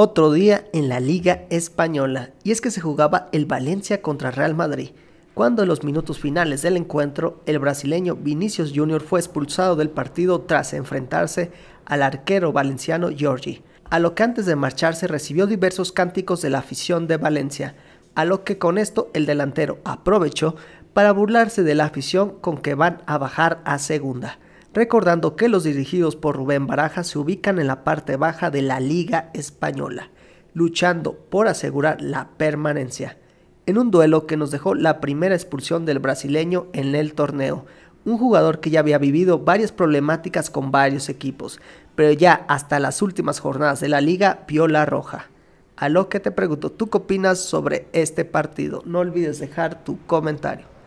Otro día en la Liga Española, y es que se jugaba el Valencia contra Real Madrid, cuando en los minutos finales del encuentro el brasileño Vinicius Jr. fue expulsado del partido tras enfrentarse al arquero valenciano Giorgi, a lo que antes de marcharse recibió diversos cánticos de la afición de Valencia, a lo que con esto el delantero aprovechó para burlarse de la afición con que van a bajar a segunda recordando que los dirigidos por Rubén Baraja se ubican en la parte baja de la Liga Española, luchando por asegurar la permanencia, en un duelo que nos dejó la primera expulsión del brasileño en el torneo, un jugador que ya había vivido varias problemáticas con varios equipos, pero ya hasta las últimas jornadas de la liga vio la roja. A lo que te pregunto, ¿tú qué opinas sobre este partido? No olvides dejar tu comentario.